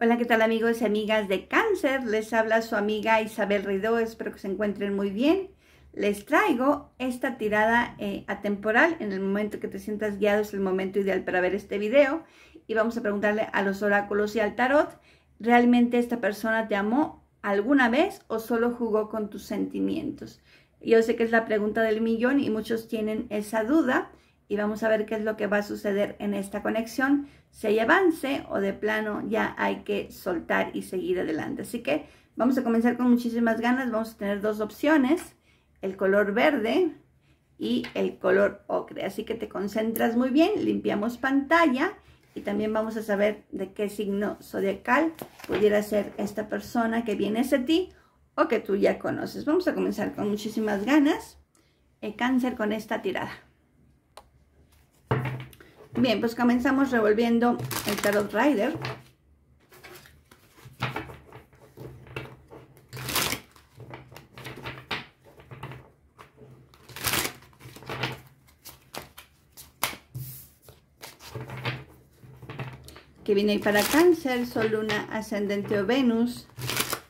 Hola, ¿qué tal amigos y amigas de cáncer? Les habla su amiga Isabel Ridó, espero que se encuentren muy bien. Les traigo esta tirada eh, atemporal, en el momento que te sientas guiado es el momento ideal para ver este video y vamos a preguntarle a los oráculos y al tarot, ¿realmente esta persona te amó alguna vez o solo jugó con tus sentimientos? Yo sé que es la pregunta del millón y muchos tienen esa duda y vamos a ver qué es lo que va a suceder en esta conexión si hay avance o de plano ya hay que soltar y seguir adelante. Así que vamos a comenzar con muchísimas ganas. Vamos a tener dos opciones, el color verde y el color ocre. Así que te concentras muy bien, limpiamos pantalla y también vamos a saber de qué signo zodiacal pudiera ser esta persona que viene hacia ti o que tú ya conoces. Vamos a comenzar con muchísimas ganas. El eh, cáncer con esta tirada. Bien, pues comenzamos revolviendo el Tarot Rider. que viene para cáncer, sol, luna, ascendente o Venus,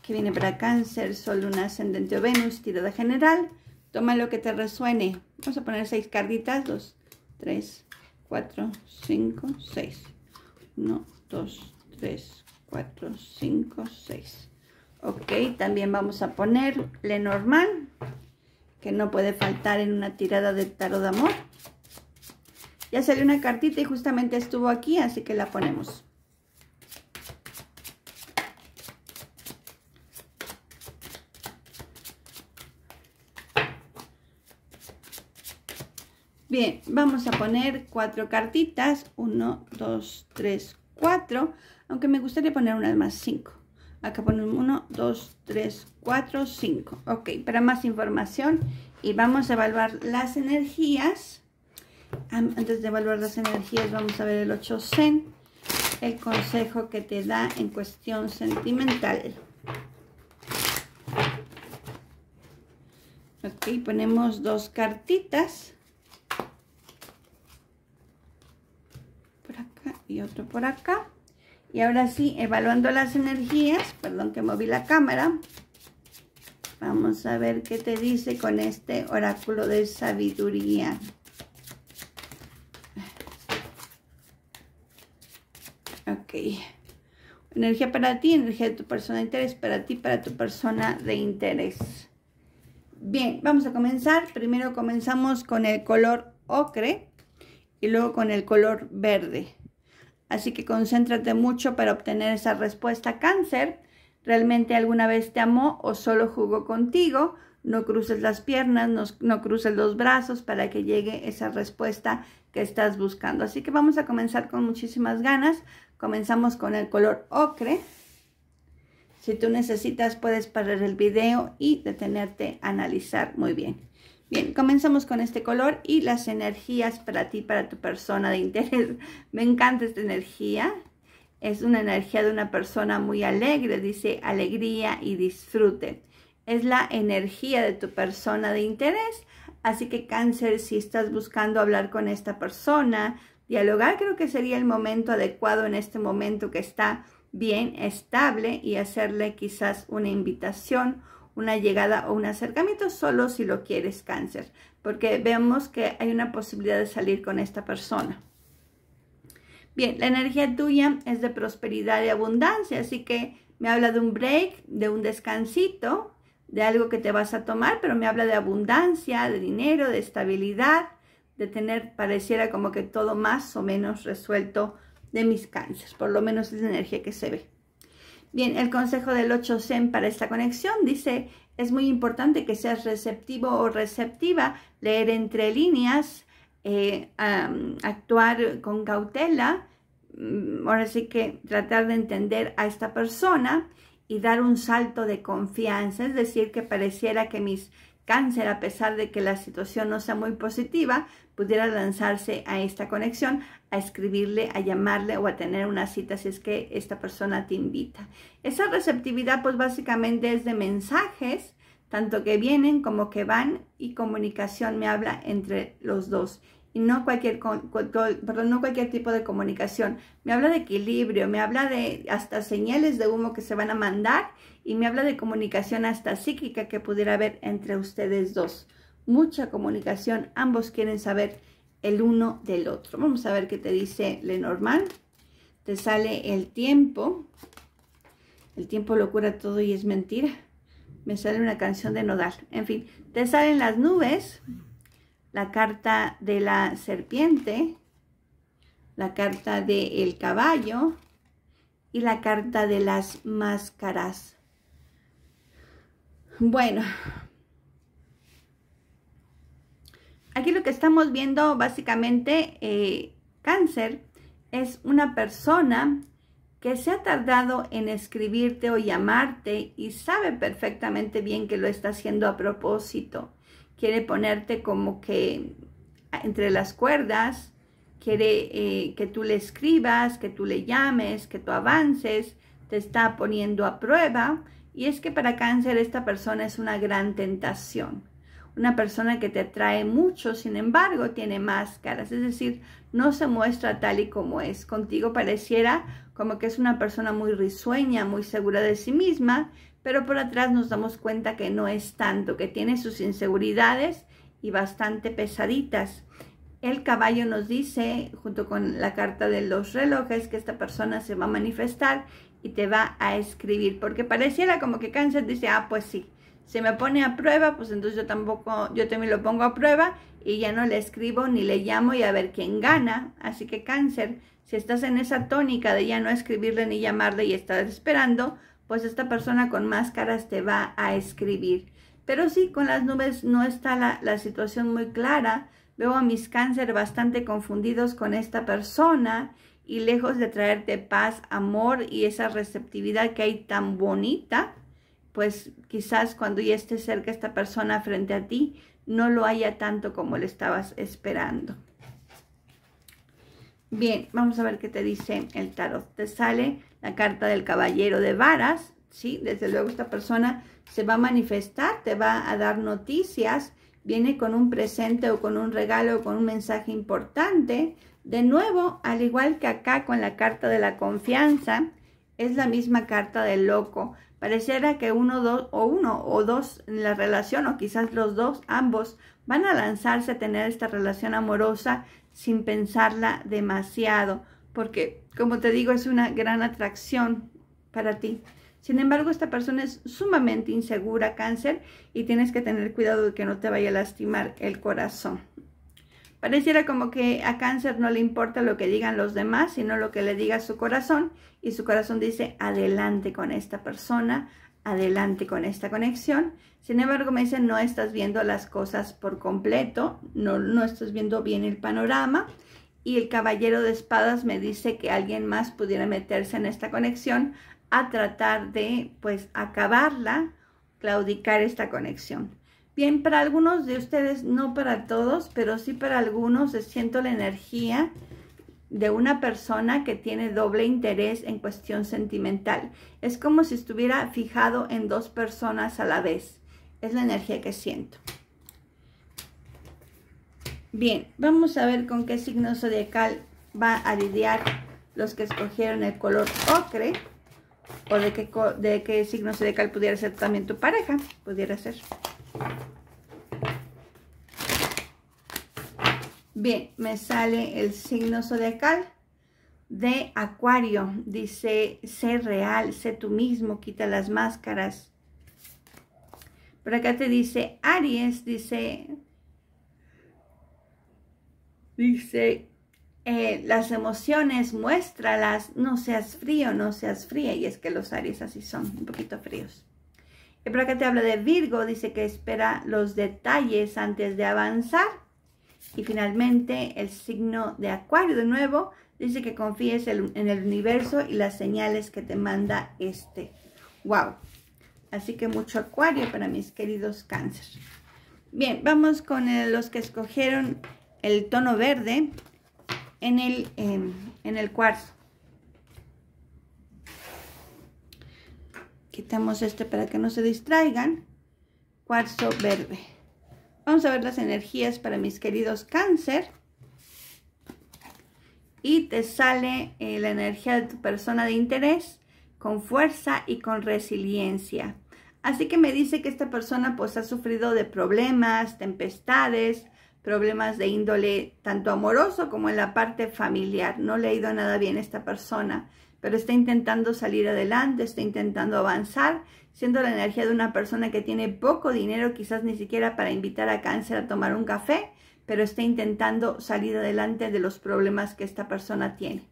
que viene para cáncer, sol, luna, ascendente o Venus, tirada general, toma lo que te resuene, vamos a poner seis carditas, dos, tres, 4, 5, 6. 1, 2, 3, 4, 5, 6. Ok, también vamos a ponerle normal, que no puede faltar en una tirada de tarot de amor. Ya salió una cartita y justamente estuvo aquí, así que la ponemos. Bien, vamos a poner cuatro cartitas. Uno, dos, tres, cuatro. Aunque me gustaría poner una más, cinco. Acá ponemos uno, dos, tres, cuatro, cinco. Ok, para más información y vamos a evaluar las energías. Antes de evaluar las energías vamos a ver el 8 Zen, el consejo que te da en cuestión sentimental. Ok, ponemos dos cartitas. y otro por acá. Y ahora sí, evaluando las energías, perdón que moví la cámara, vamos a ver qué te dice con este oráculo de sabiduría. Ok. Energía para ti, energía de tu persona de interés, para ti, para tu persona de interés. Bien, vamos a comenzar. Primero comenzamos con el color ocre y luego con el color verde. Así que concéntrate mucho para obtener esa respuesta. Cáncer, ¿realmente alguna vez te amó o solo jugó contigo? No cruces las piernas, no, no cruces los brazos para que llegue esa respuesta que estás buscando. Así que vamos a comenzar con muchísimas ganas. Comenzamos con el color ocre. Si tú necesitas, puedes parar el video y detenerte a analizar muy bien. Bien, comenzamos con este color y las energías para ti, para tu persona de interés. Me encanta esta energía. Es una energía de una persona muy alegre, dice alegría y disfrute. Es la energía de tu persona de interés. Así que cáncer, si estás buscando hablar con esta persona, dialogar creo que sería el momento adecuado en este momento que está bien estable y hacerle quizás una invitación una llegada o un acercamiento solo si lo quieres cáncer, porque vemos que hay una posibilidad de salir con esta persona. Bien, la energía tuya es de prosperidad y abundancia, así que me habla de un break, de un descansito, de algo que te vas a tomar, pero me habla de abundancia, de dinero, de estabilidad, de tener, pareciera como que todo más o menos resuelto de mis cánceres, por lo menos es la energía que se ve. Bien, el consejo del 8 Zen para esta conexión dice, es muy importante que seas receptivo o receptiva, leer entre líneas, eh, actuar con cautela, mm, ahora sí que tratar de entender a esta persona y dar un salto de confianza, es decir, que pareciera que mis cáncer, a pesar de que la situación no sea muy positiva, pudiera lanzarse a esta conexión, a escribirle, a llamarle o a tener una cita si es que esta persona te invita. Esa receptividad pues básicamente es de mensajes, tanto que vienen como que van y comunicación me habla entre los dos. Y no cualquier, no cualquier tipo de comunicación. Me habla de equilibrio, me habla de hasta señales de humo que se van a mandar y me habla de comunicación hasta psíquica que pudiera haber entre ustedes dos mucha comunicación, ambos quieren saber el uno del otro. Vamos a ver qué te dice Lenormand. Te sale el tiempo. El tiempo lo cura todo y es mentira. Me sale una canción de Nodal. En fin, te salen las nubes, la carta de la serpiente, la carta del caballo y la carta de las máscaras. Bueno, Aquí lo que estamos viendo básicamente, eh, cáncer, es una persona que se ha tardado en escribirte o llamarte y sabe perfectamente bien que lo está haciendo a propósito. Quiere ponerte como que entre las cuerdas, quiere eh, que tú le escribas, que tú le llames, que tú avances, te está poniendo a prueba. Y es que para cáncer esta persona es una gran tentación. Una persona que te atrae mucho, sin embargo, tiene máscaras, es decir, no se muestra tal y como es. Contigo pareciera como que es una persona muy risueña, muy segura de sí misma, pero por atrás nos damos cuenta que no es tanto, que tiene sus inseguridades y bastante pesaditas. El caballo nos dice, junto con la carta de los relojes, que esta persona se va a manifestar y te va a escribir, porque pareciera como que cáncer dice, ah, pues sí, se me pone a prueba, pues entonces yo tampoco, yo también lo pongo a prueba y ya no le escribo ni le llamo y a ver quién gana. Así que cáncer, si estás en esa tónica de ya no escribirle ni llamarle y estás esperando, pues esta persona con máscaras te va a escribir. Pero sí, con las nubes no está la, la situación muy clara. Veo a mis cáncer bastante confundidos con esta persona y lejos de traerte paz, amor y esa receptividad que hay tan bonita, pues quizás cuando ya esté cerca esta persona frente a ti, no lo haya tanto como le estabas esperando. Bien, vamos a ver qué te dice el tarot. Te sale la carta del caballero de varas, ¿sí? Desde luego esta persona se va a manifestar, te va a dar noticias, viene con un presente o con un regalo o con un mensaje importante. De nuevo, al igual que acá con la carta de la confianza, es la misma carta del loco. Pareciera que uno, dos, o uno o dos en la relación, o quizás los dos, ambos, van a lanzarse a tener esta relación amorosa sin pensarla demasiado, porque, como te digo, es una gran atracción para ti. Sin embargo, esta persona es sumamente insegura, cáncer, y tienes que tener cuidado de que no te vaya a lastimar el corazón. Pareciera como que a cáncer no le importa lo que digan los demás, sino lo que le diga su corazón. Y su corazón dice, adelante con esta persona, adelante con esta conexión. Sin embargo, me dice no estás viendo las cosas por completo, no, estás viendo bien el panorama. Y el caballero de espadas me dice que alguien más pudiera meterse en esta conexión a tratar de, pues, acabarla, claudicar esta conexión. Bien, para algunos de ustedes, no para todos, pero sí para algunos, siento la energía de una persona que tiene doble interés en cuestión sentimental. Es como si estuviera fijado en dos personas a la vez. Es la energía que siento. Bien, vamos a ver con qué signo zodiacal va a lidiar los que escogieron el color ocre o de qué, de qué signo zodiacal pudiera ser también tu pareja, pudiera ser. Bien, me sale el signo zodiacal de Acuario. Dice, sé real, sé tú mismo, quita las máscaras. Por acá te dice Aries, dice, dice, eh, las emociones, muéstralas, no seas frío, no seas fría. Y es que los Aries así son, un poquito fríos. El placa te habla de Virgo, dice que espera los detalles antes de avanzar. Y finalmente el signo de Acuario de nuevo dice que confíes en el universo y las señales que te manda este. ¡Wow! Así que mucho Acuario para mis queridos cáncer. Bien, vamos con eh, los que escogieron el tono verde en el, em, en el cuarzo. Quitemos este para que no se distraigan. Cuarzo verde. Vamos a ver las energías para mis queridos cáncer. Y te sale eh, la energía de tu persona de interés con fuerza y con resiliencia. Así que me dice que esta persona pues ha sufrido de problemas, tempestades, problemas de índole tanto amoroso como en la parte familiar. No le ha ido nada bien esta persona pero está intentando salir adelante, está intentando avanzar, siendo la energía de una persona que tiene poco dinero, quizás ni siquiera para invitar a cáncer a tomar un café, pero está intentando salir adelante de los problemas que esta persona tiene.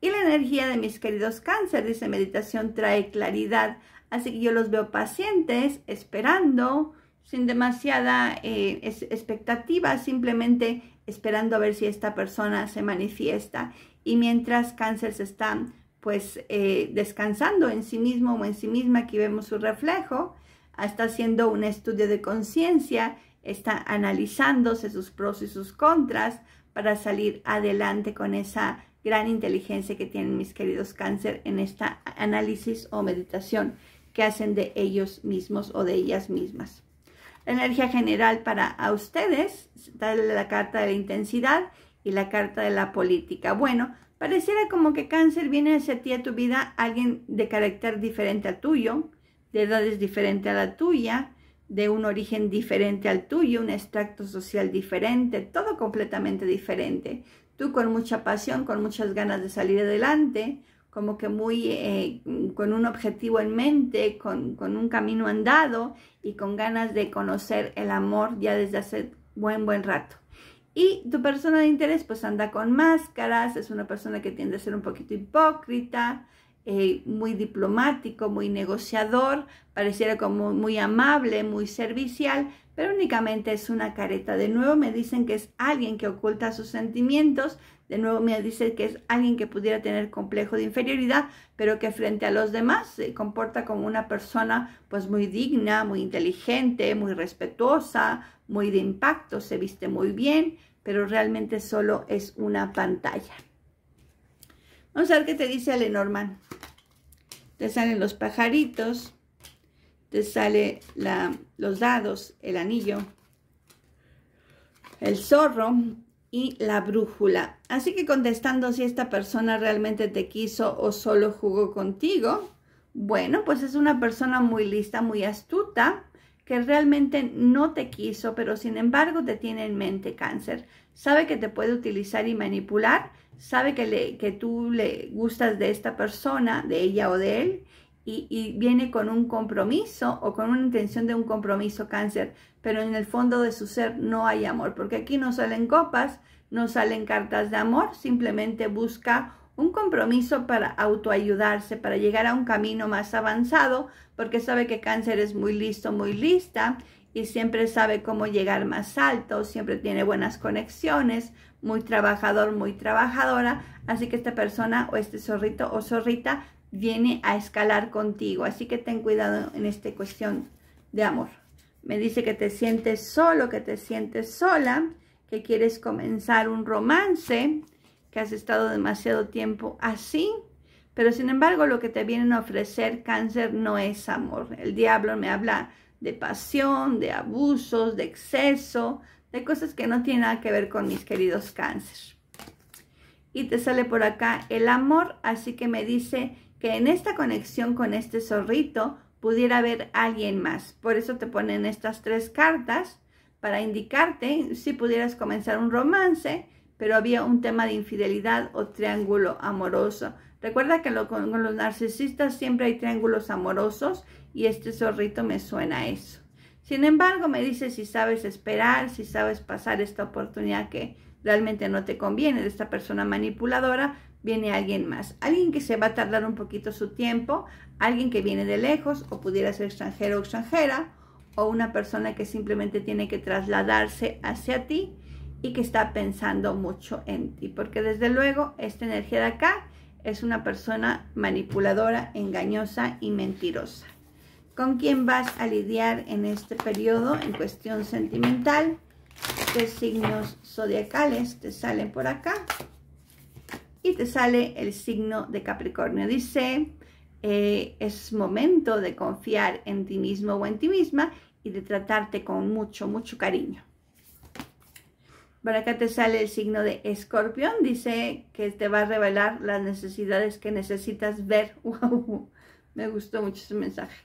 Y la energía de mis queridos cáncer, dice meditación, trae claridad. Así que yo los veo pacientes, esperando, sin demasiada eh, expectativa, simplemente esperando a ver si esta persona se manifiesta. Y mientras cáncer se está pues eh, descansando en sí mismo o en sí misma, aquí vemos su reflejo, está haciendo un estudio de conciencia, está analizándose sus pros y sus contras para salir adelante con esa gran inteligencia que tienen mis queridos cáncer en esta análisis o meditación que hacen de ellos mismos o de ellas mismas. La energía general para ustedes, la carta de la intensidad y la carta de la política. Bueno, Pareciera como que cáncer viene hacia ti a tu vida alguien de carácter diferente al tuyo, de edades diferente a la tuya, de un origen diferente al tuyo, un extracto social diferente, todo completamente diferente. Tú con mucha pasión, con muchas ganas de salir adelante, como que muy eh, con un objetivo en mente, con, con, un camino andado y con ganas de conocer el amor ya desde hace buen, buen rato. Y tu persona de interés pues anda con máscaras, es una persona que tiende a ser un poquito hipócrita, eh, muy diplomático, muy negociador, pareciera como muy amable, muy servicial, pero únicamente es una careta. De nuevo me dicen que es alguien que oculta sus sentimientos, de nuevo me dicen que es alguien que pudiera tener complejo de inferioridad, pero que frente a los demás se comporta como una persona pues muy digna, muy inteligente, muy respetuosa, muy de impacto, se viste muy bien, pero realmente solo es una pantalla. Vamos a ver qué te dice Lenormand. Te salen los pajaritos te sale los dados, el anillo, el zorro y la brújula. Así que contestando si esta persona realmente te quiso o solo jugó contigo, bueno, pues es una persona muy lista, muy astuta, que realmente no te quiso, pero sin embargo te tiene en mente cáncer. Sabe que te puede utilizar y manipular, sabe que tú le gustas de esta persona, de ella o de él, y, viene con un compromiso o con una intención de un compromiso cáncer, pero en el fondo de su ser no hay amor, porque aquí no salen copas, no salen cartas de amor, simplemente busca un compromiso para autoayudarse, para llegar a un camino más avanzado, porque sabe que cáncer es muy listo, muy lista y siempre sabe cómo llegar más alto, siempre tiene buenas conexiones, muy trabajador, muy trabajadora, así que esta persona o este zorrito o zorrita viene a escalar contigo. Así que ten cuidado en esta cuestión de amor. Me dice que te sientes solo, que te sientes sola, que quieres comenzar un romance, que has estado demasiado tiempo así. Pero sin embargo, lo que te vienen a ofrecer cáncer no es amor. El diablo me habla de pasión, de abusos, de exceso, de cosas que no tienen nada que ver con mis queridos cáncer. Y te sale por acá el amor, así que me dice que en esta conexión con este zorrito pudiera haber alguien más. Por eso te ponen estas tres cartas para indicarte si pudieras comenzar un romance, pero había un tema de infidelidad o triángulo amoroso. Recuerda que con los narcisistas siempre hay triángulos amorosos y este zorrito me suena a eso. Sin embargo, me dice si sabes esperar, si sabes pasar esta oportunidad que realmente no te conviene de esta persona manipuladora, viene alguien más. Alguien que se va a tardar un poquito su tiempo, alguien que viene de lejos o pudiera ser extranjero o extranjera, o una persona que simplemente tiene que trasladarse hacia ti y que está pensando mucho en ti. Porque desde luego esta energía de acá es una persona manipuladora, engañosa y mentirosa. ¿Con quién vas a lidiar en este periodo en cuestión sentimental? ¿Qué signos zodiacales te salen por acá? y te sale el signo de Capricornio. Dice, eh, es momento de confiar en ti mismo o en ti misma y de tratarte con mucho, mucho cariño. Por acá te sale el signo de escorpión, dice que te va a revelar las necesidades que necesitas ver. Me gustó mucho ese mensaje.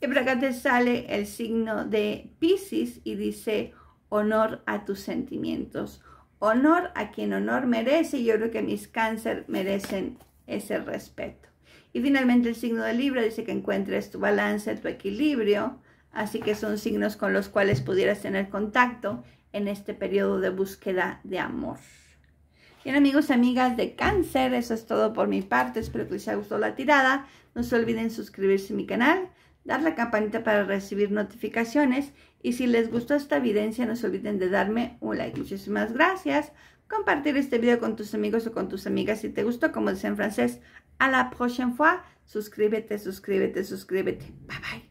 Y por acá te sale el signo de Pisces y dice honor a tus sentimientos, honor a quien honor merece y yo creo que mis cáncer merecen ese respeto. Y finalmente el signo de Libra dice que encuentres tu balance, tu equilibrio, así que son signos con los cuales pudieras tener contacto en este periodo de búsqueda de amor. Bien amigos, amigas de cáncer, eso es todo por mi parte, espero que les haya gustado la tirada, no se olviden suscribirse a mi canal, dar la campanita para recibir notificaciones y si les gustó esta evidencia, no se olviden de darme un like. Muchísimas gracias. Compartir este video con tus amigos o con tus amigas si te gustó, como dicen en francés. A la prochaine fois. Suscríbete, suscríbete, suscríbete. Bye bye.